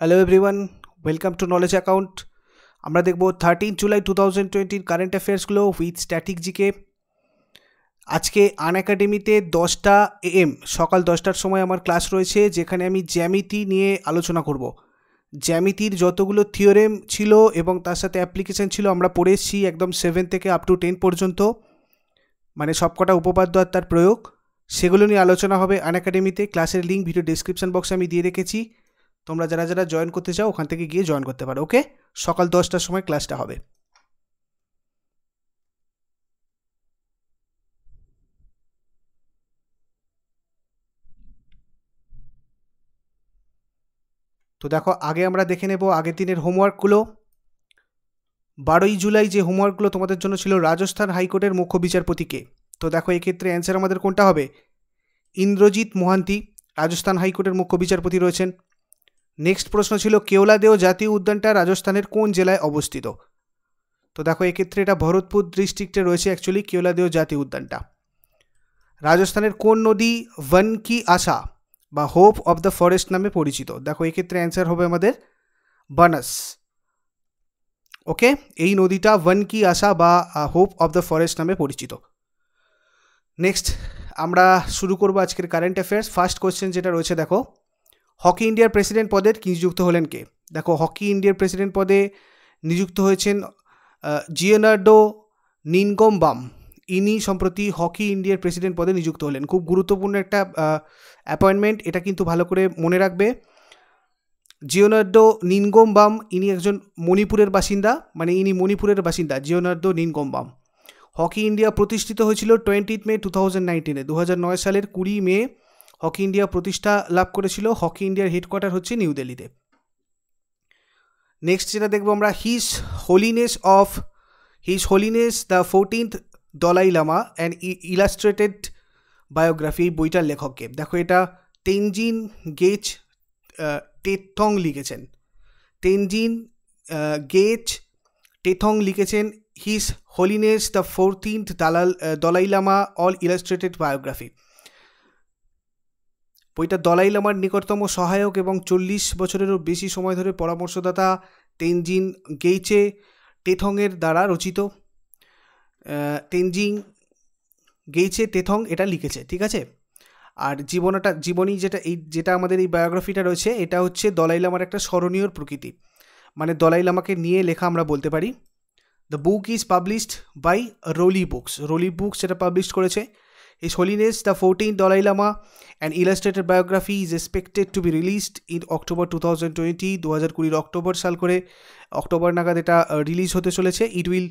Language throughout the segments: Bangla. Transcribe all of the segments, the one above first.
Hello everyone welcome to knowledge account আমরা দেখব থার্টিন জুলাই টু থাউজেন্ড টোয়েন্টির কারেন্ট অ্যাফেয়ার্সগুলো উইথ স্ট্যাটিক জিকে আজকে আন একাডেমিতে দশটা এম সকাল দশটার সময় আমার ক্লাস রয়েছে যেখানে আমি জ্যামিতি নিয়ে আলোচনা করব জ্যামিতির যতগুলো থিওরেম ছিল এবং তার সাথে অ্যাপ্লিকেশান ছিল আমরা পড়ে এসেছি একদম সেভেন থেকে আপ টু টেন পর্যন্ত মানে সবকটা উপপাদ্য আর তার প্রয়োগ সেগুলো নিয়ে আলোচনা হবে আন একাডেমিতে ক্লাসের লিঙ্ক ভিডিও ডিসক্রিপশান বক্সে আমি দিয়ে রেখেছি তোমরা যারা যারা জয়েন করতে চাও ওখান থেকে গিয়ে জয়েন করতে পারো ওকে সকাল দশটার সময় ক্লাসটা হবে তো দেখো আগে আমরা দেখে নেব আগের দিনের হোমওয়ার্কগুলো বারোই জুলাই যে হোমওয়ার্কগুলো তোমাদের জন্য ছিল রাজস্থান হাইকোর্টের মুখ্য বিচারপতিকে তো দেখো এক্ষেত্রে অ্যান্সার আমাদের কোনটা হবে ইন্দ্রজিৎ মোহান্তি রাজস্থান হাইকোর্টের মুখ্য বিচারপতি রয়েছেন নেক্সট প্রশ্ন ছিল কেওলাদেও জাতীয় উদ্যানটা রাজস্থানের কোন জেলায় অবস্থিত তো দেখো এই ক্ষেত্রে এটা भरतपुर ডিস্ট্রিক্টে রয়েছে एक्चुअली কেওলাদেও জাতীয় উদ্যানটা রাজস্থানের কোন নদী বন কি আশা বা होप অফ দা ফরেস্ট নামে পরিচিত দেখো এই ক্ষেত্রে অ্যানসার হবে আমাদের বনস ওকে এই নদীটা বন কি আশা বা होप অফ দা ফরেস্ট নামে পরিচিত नेक्स्ट আমরা শুরু করব আজকের কারেন্ট অ্যাফেয়ার্স ফার্স্ট কোশ্চেন যেটা রয়েছে দেখো হকি ইন্ডিয়ার প্রেসিডেন্ট পদে নিযুক্ত হলেন কে দেখো হকি ইন্ডিয়ার প্রেসিডেন্ট পদে নিযুক্ত হয়েছেন জিওনার্ডো বাম ইনি সম্প্রতি হকি ইন্ডিয়ার প্রেসিডেন্ট পদে নিযুক্ত হলেন খুব গুরুত্বপূর্ণ একটা অ্যাপয়েন্টমেন্ট এটা কিন্তু ভালো করে মনে রাখবে জিওনার্ডো বাম ইনি একজন মণিপুরের বাসিন্দা মানে ইনি মণিপুরের বাসিন্দা জিওনার্ডো বাম হকি ইন্ডিয়া প্রতিষ্ঠিত হয়েছিল টোয়েন্টিথ মে টু থাউজেন্ড নাইনটিনে দু সালের কুড়ি মে হকি ইন্ডিয়া প্রতিষ্ঠা লাভ করেছিল হকি ইন্ডিয়ার হেডকোয়ার্টার হচ্ছে নিউ দিল্লিতে নেক্সট যেটা দেখবো আমরা His Holiness of His Holiness the fourteenth Dalai Lama and illustrated biography এই বইটার লেখককে দেখো এটা তেনজিন গেচ টেথং লিখেছেন তেনজিন গেচ টেথং লিখেছেন হিজ হোলিনেস দ্য ফোরটিন্থ দালাল Dalai Lama all illustrated biography বইটা দলাই লামার নিকটতম সহায়ক এবং চল্লিশ বছরেরও বেশি সময় ধরে পরামর্শদাতা তেনজিন গেইচে টেথংয়ের দ্বারা রচিত তেনজিং গেইচে টেথং এটা লিখেছে ঠিক আছে আর জীবনটা জীবনী যেটা এই যেটা আমাদের এই বায়োগ্রাফিটা রয়েছে এটা হচ্ছে দলাই লামার একটা স্মরণীয় প্রকৃতি মানে দলাই লামাকে নিয়ে লেখা আমরা বলতে পারি the book is published by Roli books Roli books যেটা পাবলিশ করেছে His Holiness the 14th Dalai Lama, an illustrated biography, is expected to be released in October 2020, দু হাজার কুড়ির অক্টোবর সাল করে অক্টোবর নাগাদ এটা রিলিজ হতে চলেছে it will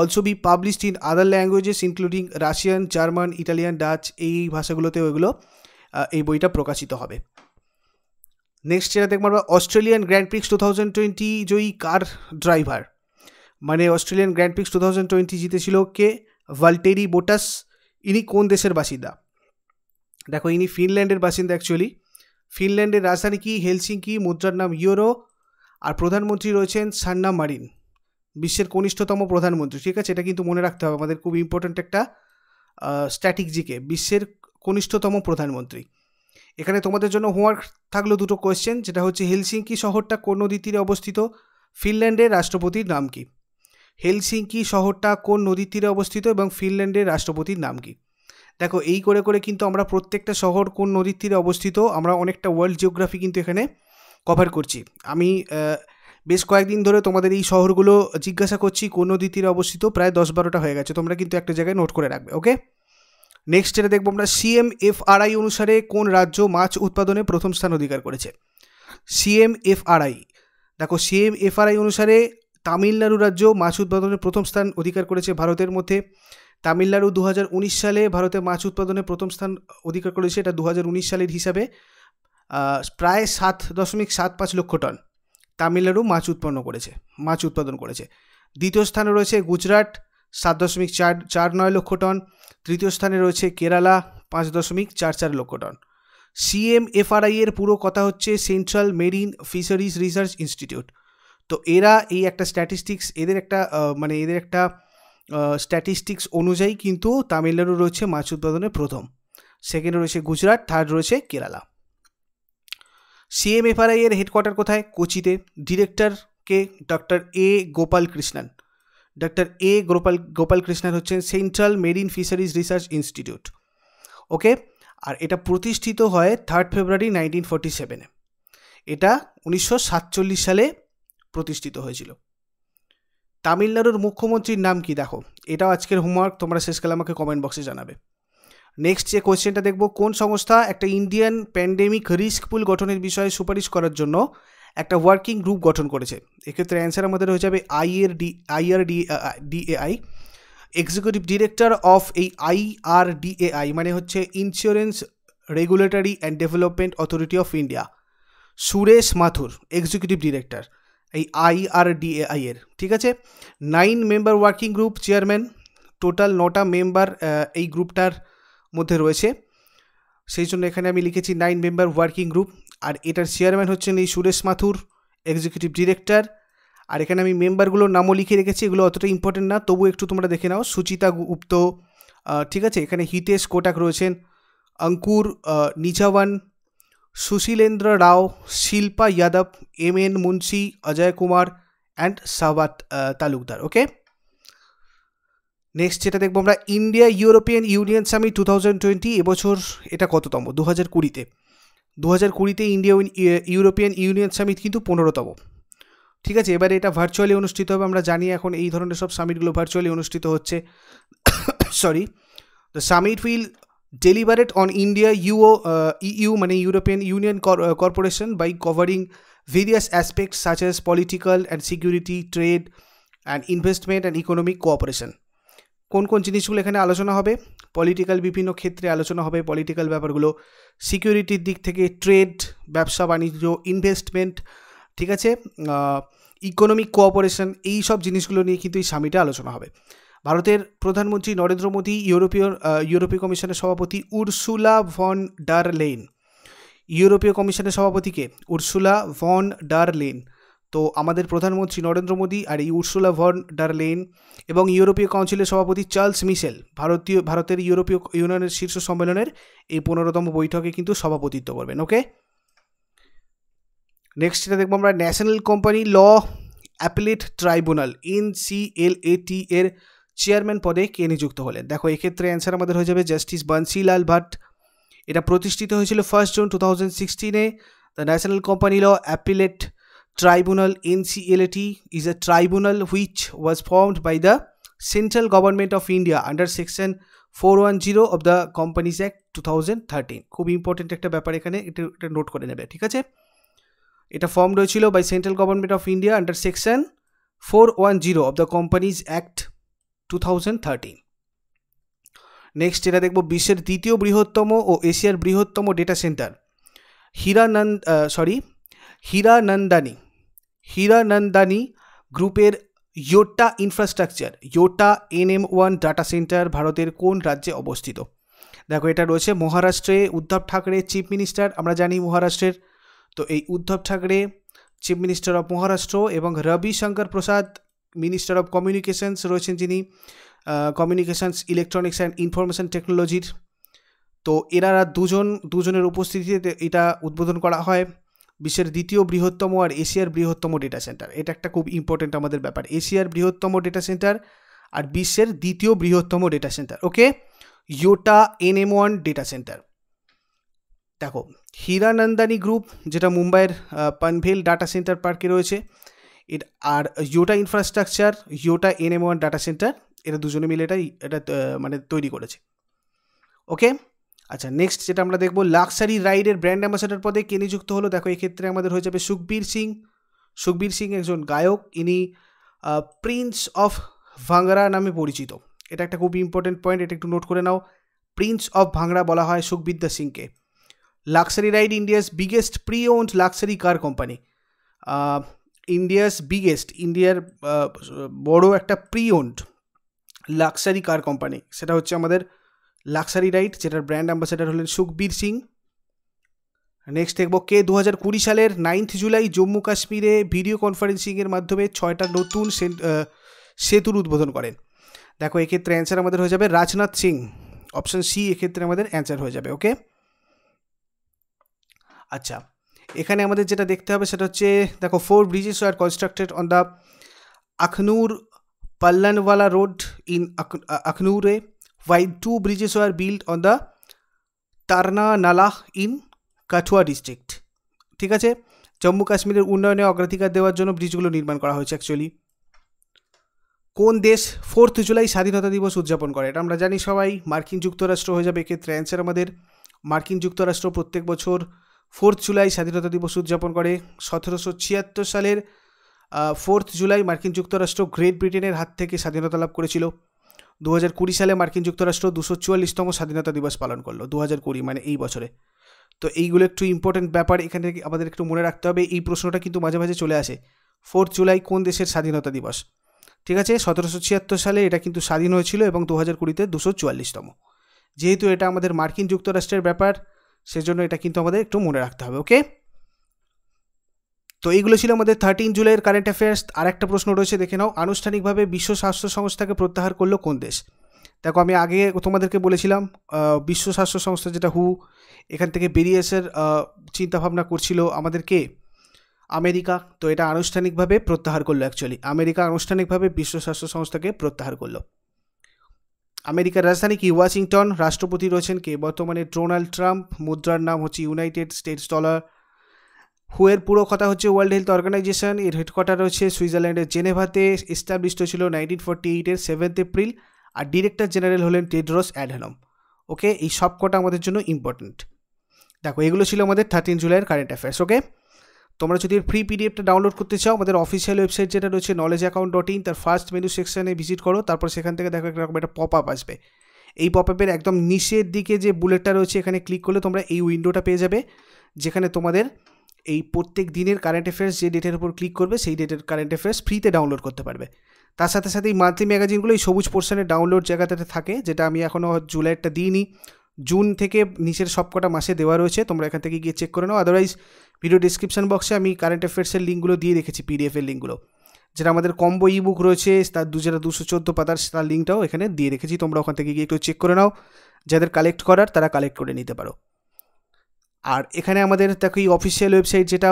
also be published in other languages including Russian German Italian Dutch এই ভাষাগুলোতে ওইগুলো এই বইটা প্রকাশিত হবে নেক্সট যেটা দেখবো আমরা Australian Grand Prix two thousand twenty জয়ী কার ড্রাইভার মানে Australian Grand Prix two thousand twenty জিতেছিল কে ভাল্টেরি বোটাস ইনি কোন দেশের বাসিন্দা দেখো ইনি ফিনল্যান্ডের বাসিন্দা অ্যাকচুয়ালি ফিনল্যান্ডের রাজধানী কি কি মুদ্রার নাম ইউরো আর প্রধানমন্ত্রী রয়েছেন সান্না মারিন বিশ্বের কনিষ্ঠতম প্রধানমন্ত্রী ঠিক আছে এটা কিন্তু মনে রাখতে হবে আমাদের খুব ইম্পর্ট্যান্ট একটা স্ট্র্যাটেজিকে বিশ্বের কনিষ্ঠতম প্রধানমন্ত্রী এখানে তোমাদের জন্য হোমওয়ার্ক থাকলো দুটো কোয়েশ্চেন যেটা হচ্ছে হেলসিঙ্কি শহরটা কোন নদী তীরে অবস্থিত ফিনল্যান্ডের রাষ্ট্রপতির নাম কী হেলসিঙ্কি শহরটা কোন নদীর তীরে অবস্থিত এবং ফিনল্যান্ডের রাষ্ট্রপতির নাম কী দেখো এই করে করে কিন্তু আমরা প্রত্যেকটা শহর কোন নদীর তীরে অবস্থিত আমরা অনেকটা ওয়ার্ল্ড জিওগ্রাফি কিন্তু এখানে কভার করছি আমি বেশ কয়েকদিন ধরে তোমাদের এই শহরগুলো জিজ্ঞাসা করছি কোন নদীর তীরে অবস্থিত প্রায় দশ বারোটা হয়ে গেছে তোমরা কিন্তু একটা জায়গায় নোট করে রাখবে ওকে নেক্সট যেটা দেখবো আমরা সিএমএফআরআই অনুসারে কোন রাজ্য মাছ উৎপাদনে প্রথম স্থান অধিকার করেছে সিএমএফআরআই দেখো সিএমএফআরআই অনুসারে তামিলনাড়ু রাজ্য মাছ উৎপাদনে প্রথম স্থান অধিকার করেছে ভারতের মধ্যে তামিলনাড়ু দু সালে ভারতে মাছ উৎপাদনে প্রথম স্থান অধিকার করেছে এটা দু সালের হিসাবে প্রায় সাত দশমিক সাত পাঁচ লক্ষ টন তামিলনাড়ু মাছ উৎপন্ন করেছে মাছ উৎপাদন করেছে দ্বিতীয় স্থানে রয়েছে গুজরাট সাত দশমিক চার চার নয় লক্ষ টন তৃতীয় স্থানে রয়েছে কেরালা পাঁচ দশমিক চার চার লক্ষ টন সিএমএফআরআই এর পুরো কথা হচ্ছে central marine fisheries research institute তো এরা এই একটা স্ট্যাটিস্টিক্স এদের একটা মানে এদের একটা স্ট্যাটিস্টিক্স অনুযায়ী কিন্তু তামিলনাড়ু রয়েছে মাছ উৎপাদনে প্রথম সেকেন্ডে রয়েছে গুজরাট থার্ড রয়েছে কেরালা সিএমএফআরআই এর হেডকোয়ার্টার কোথায় কোচিতে ডিরেক্টর কে doctor A Gopal Krishnan doctor A Gopal Gopal Krishnan হচ্ছেন central marine fisheries research institute okay আর এটা প্রতিষ্ঠিত হয় থার্ড ফেব্রুয়ারি নাইনটিন ফোরটি সেভেনে এটা উনিশশো সাতচল্লিশ সালে প্রতিষ্ঠিত হয়েছিল তামিলনাড়ুর মুখ্যমন্ত্রীর নাম কি দেখো এটাও আজকের হোমওয়ার্ক তোমরা শেষকালে আমাকে কমেন্ট বক্সে জানাবে নেক্সট যে কোয়েশ্চেনটা দেখব কোন সংস্থা একটা ইন্ডিয়ান প্যান্ডেমিক রিস্ক পুল গঠনের বিষয়ে সুপারিশ করার জন্য একটা ওয়ার্কিং গ্রুপ গঠন করেছে এক্ষেত্রে অ্যান্সার আমাদের হয়ে যাবে আইএর D IR D DAI executive director of এই আইআরডিএআই মানে হচ্ছে insurance regulatory and development authority of India Suresh Mathur executive director এই আইআরডিএআই এর ঠিক আছে nine member working group chairman total নটা মেম্বার এই গ্রুপটার মধ্যে রয়েছে সেই জন্য এখানে আমি লিখেছি নাইন মেম্বার ওয়ার্কিং গ্রুপ আর এটার চেয়ারম্যান হচ্ছেন এই সুরেশ মাথুর এক্সিকিউটিভ ডিরেক্টর আর এখানে আমি মেম্বারগুলোর নামও লিখে রেখেছি এগুলো অতটা ইম্পর্টেন্ট না তবু একটু তোমরা দেখে নাও সুচিতা গুপ্ত ঠিক আছে এখানে হিতেশ কোটাক রয়েছেন Ankur Nijawan Sushilendra Rao Shilpa Yadav M N Munshi Ajay Kumar and Sabat Talukdar okay next যেটা দেখবো আমরা India European Union summit two thousand twenty এবছর এটা কততম দু হাজার কুড়িতে দু হাজার কুড়িতে ইন্ডিয়া ইউরোপিয়ান ইউনিয়ন সামিট কিন্তু পনেরোতম ঠিক আছে এবারে এটা ভার্চুয়ালি অনুষ্ঠিত হবে আমরা জানি এখন এই ধরনের সব সামিটগুলো ভার্চুয়ালি অনুষ্ঠিত হচ্ছে sorry the summit will delivered on India ইউও ইউ মানে European Union corporation by covering various aspects such as political and security trade and investment and economic cooperation কোন কোন জিনিসগুলো এখানে আলোচনা হবে পলিটিক্যাল বিভিন্ন ক্ষেত্রে আলোচনা হবে পলিটিক্যাল ব্যাপারগুলো সিকিউরিটির দিক থেকে ট্রেড ব্যবসা বাণিজ্য ইনভেস্টমেন্ট ঠিক আছে ইকোনমিক কোঅপারেশন এই সব জিনিসগুলো নিয়ে কিন্তু এই সামিটে আলোচনা হবে ভারতের প্রধানমন্ত্রী নরেন্দ্র মোদী ইউরোপীয় ইউরোপীয় কমিশনের সভাপতি উর্সুলা ভন ডার লেন ইউরোপীয় কমিশনের সভাপতিকে উর্সুলা ভন ডার লেন তো আমাদের প্রধানমন্ত্রী নরেন্দ্র মোদী আর এই উর্সুলা ভন ডার লেন এবং ইউরোপীয় কাউন্সিলের সভাপতি চার্লস মিশেল ভারতীয় ভারতের ইউরোপীয় ইউনিয়নের শীর্ষ সম্মেলনের এই পনেরোতম বৈঠকে কিন্তু সভাপতিত্ব করবেন ওকে নেক্সট যেটা দেখবো আমরা national company law appellate tribunal NCLAT এর চেয়ারম্যান পদে কে নিযুক্ত হলেন দেখো এক্ষেত্রে অ্যান্সার আমাদের হয়ে যাবে জাস্টিস বানসিলাল ভাট এটা প্রতিষ্ঠিত হয়েছিল ফার্স্ট জুন টু থাউজেন্ড সিক্সটিনে the national company law appellate tribunal NCLAT is a tribunal which was formed by the central government of India under section four one zero of the companies act two thousand thirteen খুব ইম্পর্টেন্ট একটা ব্যাপার এখানে এটা এটা নোট করে নেবে ঠিক আছে এটা ফর্ম হয়েছিল by central government of India under section four one zero of the companies act two thousand next যেটা দেখব বিশ্বের দ্বিতীয় বৃহত্তম ও এশিয়ার বৃহত্তম data centre Hiranand sorry Hiranandani Hiranandani গ্রুপের Yotta infrastructure Yotta N M one data centre ভারতের কোন রাজ্যে অবস্থিত দেখো এটা রয়েছে মহারাষ্ট্রে উদ্ধব ঠাকরে চিফ মিনিস্টার আমরা জানি মহারাষ্ট্রের তো এই Uddhav Thackeray chief minister of Maharashtra এবং Ravi Shankar Prasad minister of communications রয়েছেন যিনি কমিউনিকেশানস ইলেকট্রনিক্স অ্যান্ড ইনফরমেশন টেকনোলজির তো এনারা দুজন দুজনের উপস্থিতিতে এটা উদ্বোধন করা হয় বিশ্বের দ্বিতীয় বৃহত্তম আর এশিয়ার বৃহত্তম ডেটা সেন্টার এটা একটা খুব ইম্পর্টেন্ট আমাদের ব্যাপার এশিয়ার বৃহত্তম ডেটা সেন্টার আর বিশ্বের দ্বিতীয় বৃহত্তম data centre okay Yotta N M one data centre দেখো হীরানন্দানি গ্রুপ যেটা মুম্বাইয়ের পানভেল ডাটা সেন্টার পার্কে রয়েছে এর আর Yotta infrastructure Yotta N M one data centre এটা দুজনে মিলে এটা এটা মানে তৈরি করেছে ওকে আচ্ছা নেক্সট যেটা আমরা দেখবো লাক্সারি রাইডের ব্র্যান্ড অ্যাম্বাসেডর পদে কে নিযুক্ত হলো দেখো এক্ষেত্রে আমাদের হয়ে যাবে সুখবীর সিং সুখবীর সিং একজন গায়ক ইনি প্রিন্স অফ ভাঙ্গরা নামে পরিচিত এটা একটা খুব ইম্পর্টেন্ট পয়েন্ট এটা একটু নোট করে নাও প্রিন্স অফ ভাংরা বলা হয় সুখবিদ্যা সিংকে luxury ride India's biggest pre owned luxury car company India's biggest ইন্ডিয়ার বড় একটা pre owned luxury car company সেটা হচ্ছে আমাদের লাক্সারি রাইড যেটার ব্র্যান্ড অ্যাম্বাসেডার হলেন সুখবীর সিং নেক্সট দেখব কে দু হাজার কুড়ি সালের নাইন্থ জুলাই জম্মু কাশ্মীরে ভিডিও কনফারেন্সিংয়ের মাধ্যমে ছয়টা নতুন সেতুর উদ্বোধন করেন দেখো এক্ষেত্রে অ্যান্সার আমাদের হয়ে যাবে রাজনাথ সিং অপশান সি এক্ষেত্রে আমাদের অ্যান্সার হয়ে যাবে ওকে আচ্ছা এখানে আমাদের যেটা দেখতে হবে সেটা হচ্ছে দেখো four bridges are constructed on the Akhnoor Pallanwala road in আখনুরে while two bridges were build on the Tarna Nala in Kathua district ঠিক আছে জম্মু কাশ্মীরের উন্নয়নে অগ্রাধিকার দেওয়ার জন্য ব্রিজগুলো নির্মাণ করা হয়েছে অ্যাকচুয়ালি কোন দেশ ফোর্থ জুলাই স্বাধীনতা দিবস উদযাপন করে এটা আমরা জানি সবাই মার্কিন যুক্তরাষ্ট্র হয়ে যাবে এক্ষেত্রে অ্যান্সার আমাদের মার্কিন যুক্তরাষ্ট্র প্রত্যেক বছর ফোর্থ জুলাই স্বাধীনতা দিবস উদযাপন করে সতেরোশো ছিয়াত্তর সালের ফোর্থ জুলাই মার্কিন যুক্তরাষ্ট্র গ্রেট ব্রিটেনের হাত থেকে স্বাধীনতা লাভ করেছিল দু হাজার কুড়ি সালে মার্কিন যুক্তরাষ্ট্র দুশো চুয়াল্লিশতম স্বাধীনতা দিবস পালন করলো দু হাজার কুড়ি মানে এই বছরে তো এইগুলো একটু ইম্পর্টেন্ট ব্যাপার এখানে আমাদের একটু মনে রাখতে হবে এই প্রশ্নটা কিন্তু মাঝে মাঝে চলে আসে ফোর্থ জুলাই কোন দেশের স্বাধীনতা দিবস ঠিক আছে সতেরোশো ছিয়াত্তর সালে এটা কিন্তু স্বাধীন হয়েছিল এবং দু হাজার কুড়িতে দুশো চুয়াল্লিশতম যেহেতু এটা আমাদের মার্কিন যুক্তরাষ্ট্রের ব্যাপার সেজন্য এটা কিন্তু আমাদের একটু মনে রাখতে হবে ওকে তো এইগুলো ছিল আমাদের থার্টিন জুলাইয়ের কারেন্ট অ্যাফেয়ার্স আর একটা প্রশ্ন রয়েছে দেখে নাও আনুষ্ঠানিকভাবে বিশ্ব স্বাস্থ্য সংস্থাকে প্রত্যাহার করলো কোন দেশ দেখো আমি আগে তোমাদেরকে বলেছিলাম বিশ্ব স্বাস্থ্য সংস্থা যেটা হু এখান থেকে বেরিয়ে আসার চিন্তাভাবনা করছিল আমাদেরকে আমেরিকা তো এটা আনুষ্ঠানিকভাবে প্রত্যাহার করলো অ্যাকচুয়ালি আমেরিকা আনুষ্ঠানিকভাবে বিশ্ব স্বাস্থ্য সংস্থাকে প্রত্যাহার করলো আমেরিকার রাজধানী কি ওয়াশিংটন রাষ্ট্রপতি রয়েছেন কে বর্তমানে ডোনাল্ড ট্রাম্প মুদ্রার নাম হচ্ছে ইউনাইটেড স্টেটস ডলার হুয়ের পুরো কথা হচ্ছে ওয়ার্ল্ড হেলথ অর্গানাইজেশন এর হেডকোয়ার্টার রয়েছে সুইজারল্যান্ডের জেনেভাতে এস্টাবলিশড হয়েছিল নাইনটিন ফর্টি এইটের সেভেন্থ এপ্রিল আর ডিরেক্টর জেনারেল হলেন টেড্রস অ্যাডানম ওকে এই সব কটা আমাদের জন্য ইম্পর্ট্যান্ট দেখো এগুলো ছিল আমাদের থার্টিন জুলাইয়ের কারেন্ট অ্যাফেয়ার্স ওকে তোমরা যদি ফ্রি পিডিএফটা ডাউনলোড করতে চাও আমাদের অফিসিয়াল ওয়েবসাইট যেটা রয়েছে নলেজ অ্যাকাউন্ট ডট ইন তার ফার্স্ট মেনু সেকশানে ভিজিট করো তারপর সেখান থেকে দেখো একরকম একটা পপ আপ আসবে এই পপ আপের একদম নিচের দিকে যে বুলেটটা রয়েছে এখানে ক্লিক করলে তোমরা এই উইন্ডোটা পেয়ে যাবে যেখানে তোমাদের এই প্রত্যেক দিনের কারেন্ট অ্যাফেয়ার্স যে ডেটের উপর ক্লিক করবে সেই ডেটের কারেন্ট অ্যাফেয়ার্স ফ্রিতে ডাউনলোড করতে পারবে তার সাথে সাথে এই মান্থলি ম্যাগাজিনগুলো এই সবুজ পোর্শনে ডাউনলোড জায়গাটাতে থাকে যেটা আমি এখনও জুলাইয়েরটা দিইনি জুন থেকে নিচের সবকটা মাসে দেওয়া রয়েছে তোমরা এখান থেকে গিয়ে চেক করে নাও আদারওয়াইজ ভিডিও ডিসক্রিপশান বক্সে আমি কারেন্ট অ্যাফেয়ার্সের লিঙ্কগুলো দিয়ে রেখেছি পিডিএফের লিঙ্কগুলো যেটা আমাদের কম্বো ই বুক রয়েছে তার দু যেটা দুশো চোদ্দো পাতার তার লিঙ্কটাও এখানে দিয়ে রেখেছি তোমরা ওখান থেকে গিয়ে একটু চেক করে নাও যাদের কালেক্ট করার তারা কালেক্ট করে নিতে পারো আর এখানে আমাদের দেখো এই অফিসিয়াল ওয়েবসাইট যেটা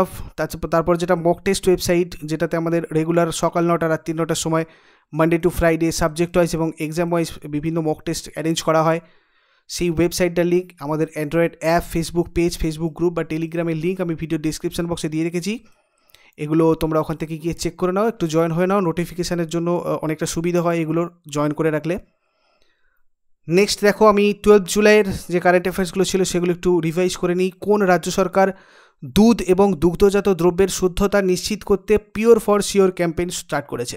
তারপর যেটা মক টেস্ট ওয়েবসাইট যেটাতে আমাদের রেগুলার সকাল নটা রাত্রি নটার সময় Monday to Friday subject wise এবং এক্সাম ওয়াইজ বিভিন্ন মক টেস্ট অ্যারেঞ্জ করা হয় সেই ওয়েবসাইটটার লিঙ্ক আমাদের Android app Facebook page Facebook group বা টেলিগ্রামের লিঙ্ক আমি ভিডিও ডিসক্রিপশান বক্সে দিয়ে রেখেছি এগুলো তোমরা ওখান থেকে গিয়ে চেক করে নাও একটু জয়েন হয়ে নাও নোটিফিকেশানের জন্য অনেকটা সুবিধা হয় এগুলোর জয়েন করে রাখলে নেক্সট দেখো আমি টুয়েলভ জুলাইয়ের যে কারেন্ট অ্যাফেয়ার্সগুলো ছিল সেগুলো একটু রিভাইজ করে নিই কোন রাজ্য সরকার দুধ এবং দুগ্ধজাত দ্রব্যের শুদ্ধতা নিশ্চিত করতে pure for sure campaign start করেছে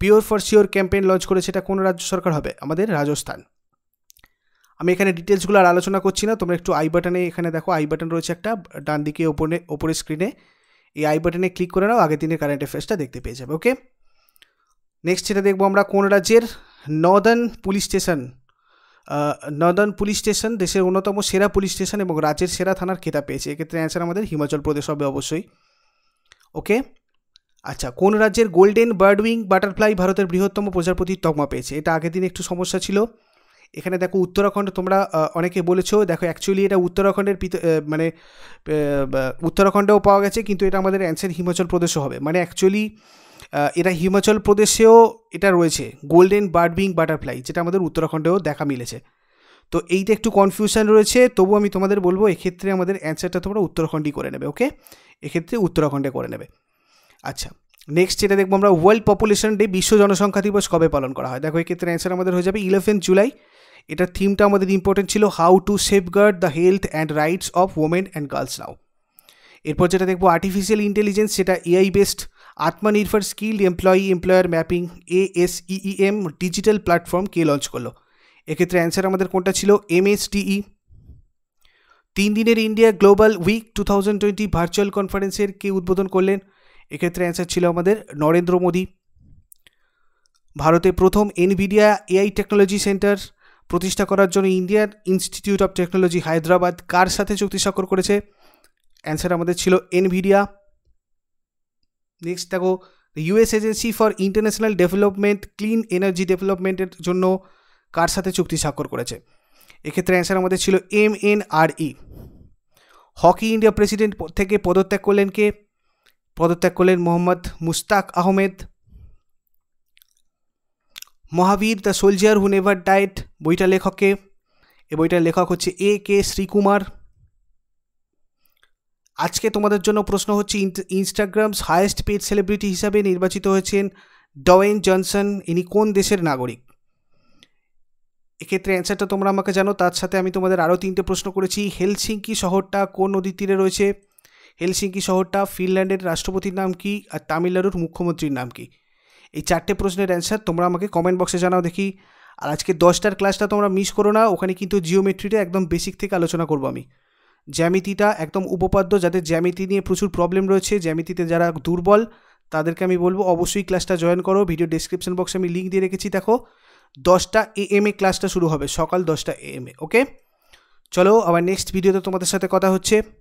pure for sure campaign launch করেছে এটা কোন রাজ্য সরকার হবে আমাদের রাজস্থান আমি এখানে ডিটেলসগুলো আর আলোচনা করছি না তোমরা একটু আই বাটনে এখানে দেখো আই বাটন রয়েছে একটা ডান দিকে ওপরে ওপরে স্ক্রিনে এই আই বাটনে ক্লিক করে নাও আগের দিনের কারেন্ট অ্যাফেয়ার্সটা দেখতে পেয়ে যাবে ওকে নেক্সট যেটা দেখবো আমরা কোন রাজ্যের northern police station northern police station দেশের অন্যতম সেরা পুলিশ স্টেশন এবং রাজ্যের সেরা থানার খেতা পেয়েছে এক্ষেত্রে অ্যান্সার আমাদের হিমাচল প্রদেশ হবে অবশ্যই ওকে আচ্ছা কোন রাজ্যের গোল্ডেন বার্ডউইং বাটারফ্লাই ভারতের বৃহত্তম প্রজাপতির তকমা পেয়েছে এটা আগের দিন একটু সমস্যা ছিল এখানে দেখো উত্তরাখণ্ড তোমরা অনেকে বলেছো দেখো অ্যাকচুয়ালি এটা উত্তরাখণ্ডের মানে উত্তরাখণ্ডেও পাওয়া গেছে কিন্তু এটা আমাদের অ্যান্সার হিমাচল প্রদেশও হবে মানে অ্যাকচুয়ালি এটা হিমাচল প্রদেশেও এটা রয়েছে গোল্ডেন বার্ডবিং বাটারফ্লাই যেটা আমাদের উত্তরাখণ্ডেও দেখা মিলেছে তো এইটা একটু কনফিউশন রয়েছে তবু আমি তোমাদের বলবো এক্ষেত্রে আমাদের অ্যান্সারটা তোমরা উত্তরাখণ্ডই করে নেবে ওকে এক্ষেত্রে উত্তরাখণ্ডে করে নেবে আচ্ছা নেক্সট যেটা দেখবো আমরা ওয়ার্ল্ড পপুলেশন ডে বিশ্ব জনসংখ্যা দিবস কবে পালন করা হয় দেখো এক্ষেত্রে অ্যান্সার আমাদের হয়ে যাবে ইলেভেন জুলাই এটার থিমটা আমাদের ইম্পর্টেন্ট ছিল how to safeguard the health and rights of women and girls now এরপর যেটা দেখবো আর্টিফিশিয়াল ইন্টেলিজেন্স সেটা AI based Aatmanirbhar skill employee employer mapping A S M digital platform কে লঞ্চ করলো এক্ষেত্রে অ্যান্সার আমাদের কোনটা ছিল এমএসটিই e। তিন দিনের India global week two thousand twenty virtual কনফারেন্সের কে উদ্বোধন করলেন এক্ষেত্রে অ্যান্সার ছিল আমাদের নরেন্দ্র মোদী ভারতে প্রথম এনভিডিয়া এআই টেকনোলজি সেন্টার প্রতিষ্ঠা করার জন্য Indian Institute of Technology Hyderabad কার সাথে চুক্তি স্বাক্ষর করেছে অ্যান্সার আমাদের ছিল এনভিডিয়া নেক্সট দেখো US agency for international development clean energy ডেভেলপমেন্টের জন্য কার সাথে চুক্তি স্বাক্ষর করেছে এক্ষেত্রে অ্যান্সার আমাদের ছিল M N R E hockey India president থেকে পদত্যাগ করলেন কে পদত্যাগ করলেন Mohammad Mustaq Ahmed Mahavir the soldier who never died বইটা লেখকে এ বইটার লেখক হচ্ছে এ কে শ্রীকুমার আজকে তোমাদের জন্য প্রশ্ন হচ্ছে ইনস্টাগ্রামস হায়েস্ট পেড সেলিব্রিটি হিসাবে নির্বাচিত হয়েছেন ডওয়েন জনসন ইনি কোন দেশের নাগরিক এক্ষেত্রে অ্যান্সারটা তোমরা আমাকে জানো তার সাথে আমি তোমাদের আরও তিনটে প্রশ্ন করেছি হেলসিঙ্কি শহরটা কোন নদীর তীরে রয়েছে হেলসিঙ্কি শহরটা ফিনল্যান্ডের রাষ্ট্রপতির নাম কি আর তামিলনাড়ুর মুখ্যমন্ত্রীর নাম কী এই চারটে প্রশ্নের অ্যান্সার তোমরা আমাকে কমেন্ট বক্সে জানাও দেখি আর আজকে দশটার ক্লাসটা তোমরা মিস করো না ওখানে কিন্তু জিওমেট্রিটা একদম বেসিক থেকে আলোচনা করবো আমি জ্যামিতিটা একদম উপপাদ্য যাদের জ্যামিতি নিয়ে প্রচুর প্রবলেম রয়েছে জ্যামিতিতে যারা দুর্বল তাদেরকে আমি বলবো অবশ্যই ক্লাসটা জয়েন করো ভিডিও ডিসক্রিপশন বক্সে আমি লিঙ্ক দিয়ে রেখেছি দেখো দশটা এ এম এ ক্লাসটা শুরু হবে সকাল দশটা এ এম এ ওকে চলো আবার নেক্সট ভিডিওতে তোমাদের সাথে কথা হচ্ছে